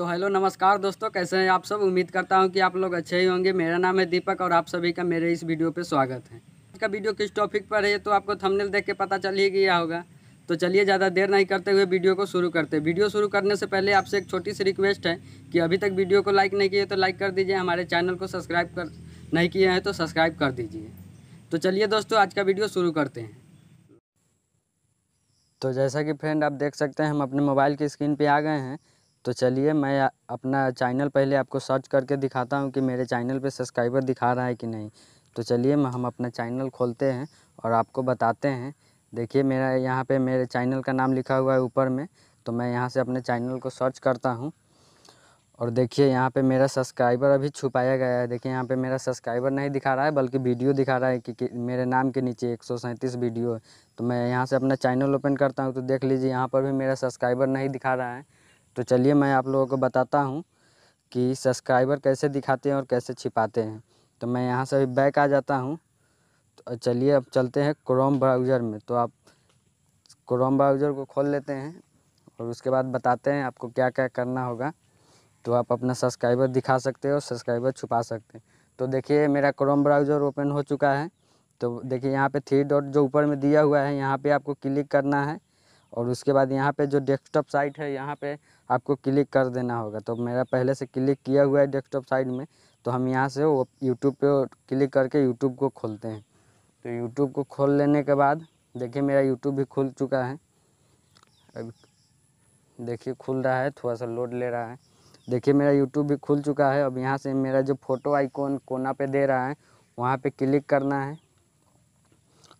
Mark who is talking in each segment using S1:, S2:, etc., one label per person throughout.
S1: तो हेलो नमस्कार दोस्तों कैसे हैं आप सब उम्मीद करता हूं कि आप लोग अच्छे ही होंगे मेरा नाम है दीपक और आप सभी का मेरे इस वीडियो पे स्वागत है आज का वीडियो किस टॉपिक पर है तो आपको थंबनेल देख के पता चल ही गया होगा तो चलिए ज़्यादा देर नहीं करते हुए वीडियो को शुरू करते वीडियो शुरू करने से पहले आपसे एक छोटी सी रिक्वेस्ट है कि अभी तक वीडियो को लाइक नहीं किए तो लाइक कर दीजिए हमारे चैनल को सब्सक्राइब कर नहीं किए हैं तो सब्सक्राइब कर दीजिए तो चलिए दोस्तों आज का वीडियो शुरू करते हैं तो जैसा कि फ्रेंड आप देख सकते हैं हम अपने मोबाइल की स्क्रीन पर आ गए हैं तो चलिए मैं अपना चैनल पहले आपको सर्च करके दिखाता हूँ कि मेरे चैनल पे सब्सक्राइबर दिखा रहा है कि नहीं तो चलिए मैं हम अपना चैनल खोलते हैं और आपको बताते हैं देखिए मेरा यहाँ पे मेरे चैनल का नाम लिखा हुआ है ऊपर में तो मैं यहाँ से अपने चैनल को सर्च करता हूँ और देखिए यहाँ पर मेरा सब्सक्राइबर अभी छुपाया गया है देखिए यहाँ पर मेरा सब्सक्राइबर नहीं दिखा रहा है बल्कि वीडियो दिखा रहा है कि, कि मेरे नाम के नीचे एक वीडियो है तो मैं यहाँ से अपना चैनल ओपन करता हूँ तो देख लीजिए यहाँ पर भी मेरा सब्सक्राइबर नहीं दिखा रहा है तो चलिए मैं आप लोगों को बताता हूँ कि सब्सक्राइबर कैसे दिखाते हैं और कैसे छिपाते हैं तो मैं यहाँ से अभी बैक आ जाता हूँ तो चलिए अब चलते हैं क्रोम ब्राउज़र में तो आप क्रोम ब्राउज़र को खोल लेते हैं और उसके बाद बताते हैं आपको क्या क्या करना होगा तो आप अपना सब्सक्राइबर दिखा सकते हो सब्सक्राइबर छुपा सकते हैं तो देखिए मेरा क्रोम ब्राउज़र ओपन हो चुका है तो देखिए यहाँ पे थ्री डॉट जो ऊपर में दिया हुआ है यहाँ पे आपको क्लिक करना है और उसके बाद यहाँ पे जो डेस्कटॉप साइट है यहाँ पे आपको क्लिक कर देना होगा तो मेरा पहले से क्लिक किया हुआ है डेस्कटॉप साइट में तो हम यहाँ से वो यूट्यूब पे क्लिक करके यूट्यूब को खोलते हैं तो यूट्यूब को खोल लेने के बाद देखिए मेरा यूट्यूब भी खुल चुका है अब देखिए खुल रहा है थोड़ा सा लोड ले रहा है देखिए मेरा यूट्यूब भी खुल चुका है अब यहाँ से मेरा जो फ़ोटो आइकॉन कोना पे दे रहा है वहाँ पे क्लिक करना है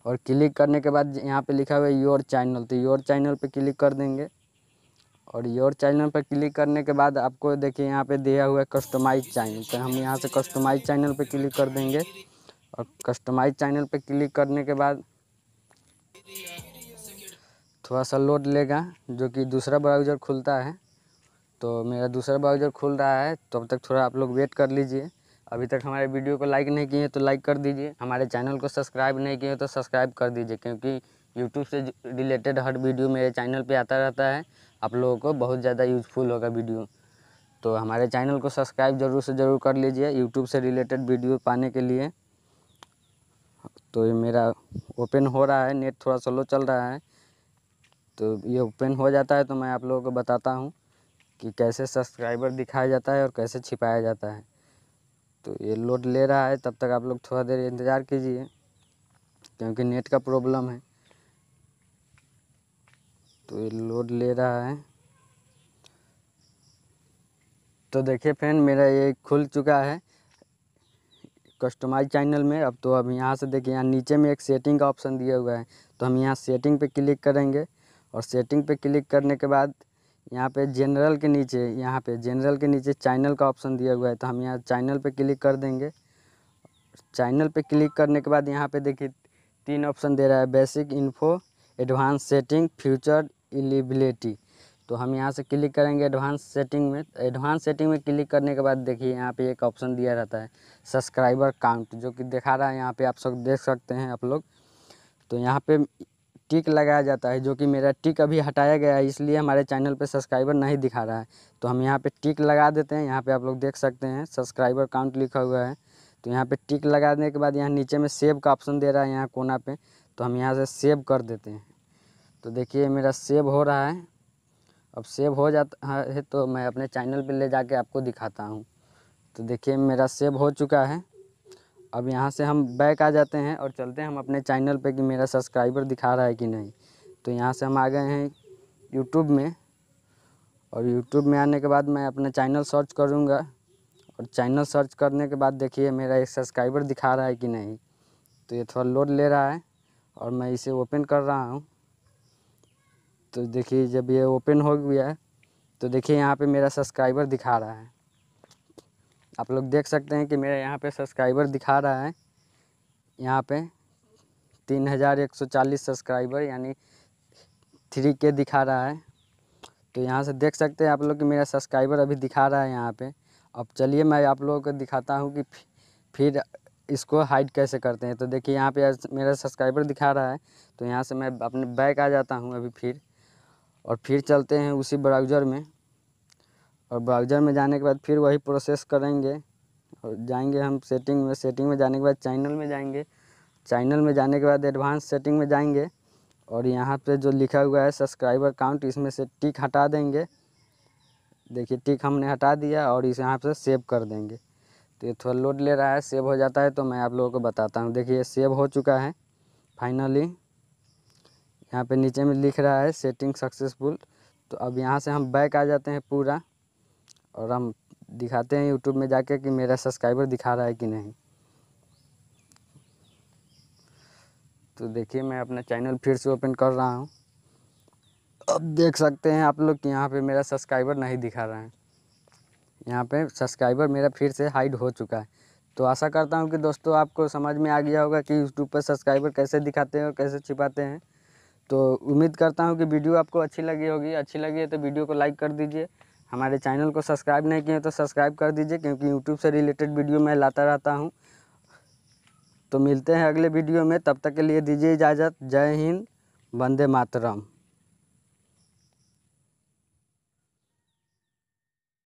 S1: और क्लिक करने के बाद यहाँ पे लिखा हुआ है योर चैनल तो योर चैनल पे क्लिक कर देंगे और योर चैनल पर क्लिक करने के बाद आपको देखिए यहाँ पे दिया हुआ है कस्टमाइज चैनल तो हम यहाँ से कस्टमाइज चैनल पे क्लिक कर देंगे और कस्टमाइज चैनल पे क्लिक करने के बाद थोड़ा सा लोड लेगा जो कि दूसरा ब्राउज़र खुलता है तो मेरा दूसरा ब्राउज़र खुल रहा है तब तो तक थोड़ा आप लोग वेट कर लीजिए अभी तक हमारे वीडियो को लाइक नहीं किए तो लाइक कर दीजिए हमारे चैनल को सब्सक्राइब नहीं किए तो सब्सक्राइब कर दीजिए क्योंकि यूट्यूब से रिलेटेड हर वीडियो मेरे चैनल पर आता रहता है आप लोगों को बहुत ज़्यादा यूजफुल होगा वीडियो तो हमारे चैनल को सब्सक्राइब ज़रूर से ज़रूर कर लीजिए यूट्यूब से रिलेटेड वीडियो पाने के लिए तो ये मेरा ओपन हो रहा है नेट थोड़ा स्लो चल रहा है तो ये ओपन हो जाता है तो मैं आप लोगों को बताता हूँ कि कैसे सब्सक्राइबर दिखाया जाता है और कैसे छिपाया जाता है तो ये लोड ले रहा है तब तक आप लोग थोड़ा देर इंतज़ार कीजिए क्योंकि नेट का प्रॉब्लम है तो ये लोड ले रहा है तो देखिए फ्रेंड मेरा ये खुल चुका है कस्टमाइज चैनल में अब तो अब यहाँ से देखिए यहाँ नीचे में एक सेटिंग का ऑप्शन दिया हुआ है तो हम यहाँ सेटिंग पे क्लिक करेंगे और सेटिंग पे क्लिक करने के बाद यहाँ पे जनरल के नीचे यहाँ पे जनरल के नीचे चैनल का ऑप्शन दिया हुआ है तो हम यहाँ चैनल पे क्लिक कर देंगे चैनल पे क्लिक करने के बाद यहाँ पे देखिए तीन ऑप्शन दे रहा है basic info advance setting future eligibility तो हम यहाँ से क्लिक करेंगे एडवांस सेटिंग में एडवांस तो सेटिंग में क्लिक करने के बाद देखिए यहाँ पे एक ऑप्शन दिया रहता है सब्सक्राइबर काउंट जो कि दिखा रहा है यहाँ पे आप सब देख सकते हैं आप लोग तो यहाँ पे टिक लगाया जाता है जो कि मेरा टिक अभी हटाया गया है इसलिए हमारे चैनल पे सब्सक्राइबर नहीं दिखा रहा है तो हम यहाँ पे टिक लगा देते हैं यहाँ पे आप लोग देख सकते हैं सब्सक्राइबर काउंट लिखा हुआ है तो यहाँ पे टिक लगाने के बाद यहाँ नीचे में सेव का ऑप्शन दे रहा है यहाँ कोना पर तो हम यहाँ से सेव कर देते हैं तो देखिए मेरा सेव हो रहा है अब सेव हो जाता है तो मैं अपने चैनल पर ले जाके आपको दिखाता हूँ तो देखिए मेरा सेव हो चुका है अब यहाँ से हम बैक आ जाते हैं और चलते हैं हम अपने चैनल पे कि मेरा सब्सक्राइबर दिखा रहा है कि नहीं तो यहाँ से हम आ गए हैं यूट्यूब में और यूट्यूब में आने के बाद मैं अपना चैनल सर्च करूँगा और चैनल सर्च करने के बाद देखिए मेरा एक सब्सक्राइबर दिखा रहा है कि नहीं तो ये थोड़ा लोड ले रहा है और मैं इसे ओपन कर रहा हूँ तो देखिए जब ये ओपन हो गया तो देखिए यहाँ पे मेरा सब्सक्राइबर दिखा रहा है आप लोग देख सकते हैं कि मेरा यहाँ पे सब्सक्राइबर दिखा रहा है यहाँ पे तीन हज़ार एक सौ चालीस सब्सक्राइबर यानी थ्री के दिखा रहा है तो यहाँ से देख सकते हैं आप लोग कि मेरा सब्सक्राइबर अभी दिखा रहा है यहाँ पे अब चलिए मैं आप लोगों को दिखाता हूँ कि फिर इसको हाइड कैसे करते हैं तो देखिए यहाँ पे मेरा सब्सक्राइबर दिखा रहा है तो यहाँ से मैं अपने बैक आ जाता हूँ अभी फिर और फिर चलते हैं उसी ब्राउज़र में और ब्राउज़र में जाने के बाद फिर वही प्रोसेस करेंगे और जाएंगे हम सेटिंग में सेटिंग में जाने के बाद चैनल में जाएंगे चैनल में जाने के बाद एडवांस सेटिंग में जाएंगे और यहाँ पे जो लिखा हुआ है सब्सक्राइबर काउंट इसमें से टिक हटा देंगे देखिए टिक हमने हटा दिया और इसे यहाँ से सेव कर देंगे तो ये थोड़ा लोड ले रहा है सेव हो जाता है तो मैं आप लोगों को बताता हूँ देखिए सेव हो चुका है फाइनली यहाँ पे नीचे में लिख रहा है सेटिंग सक्सेसफुल तो अब यहाँ से हम बैक आ जाते हैं पूरा और हम दिखाते हैं यूट्यूब में जाके कि मेरा सब्सक्राइबर दिखा रहा है कि नहीं तो देखिए मैं अपना चैनल फिर से ओपन कर रहा हूँ अब देख सकते हैं आप लोग कि यहाँ पे मेरा सब्सक्राइबर नहीं दिखा रहा है यहाँ पे सब्सक्राइबर मेरा फिर से हाइड हो चुका है तो आशा करता हूँ कि दोस्तों आपको समझ में आ गया होगा कि यूट्यूब पर सब्सक्राइबर कैसे दिखाते हैं और कैसे छिपाते हैं तो उम्मीद करता हूँ कि वीडियो आपको अच्छी लगी होगी अच्छी लगी है तो वीडियो को लाइक कर दीजिए हमारे चैनल को सब्सक्राइब नहीं किए तो सब्सक्राइब कर दीजिए क्योंकि यूट्यूब से रिलेटेड वीडियो मैं लाता रहता हूँ तो मिलते हैं अगले वीडियो में तब तक के लिए दीजिए इजाज़त जय हिंद वंदे मातरम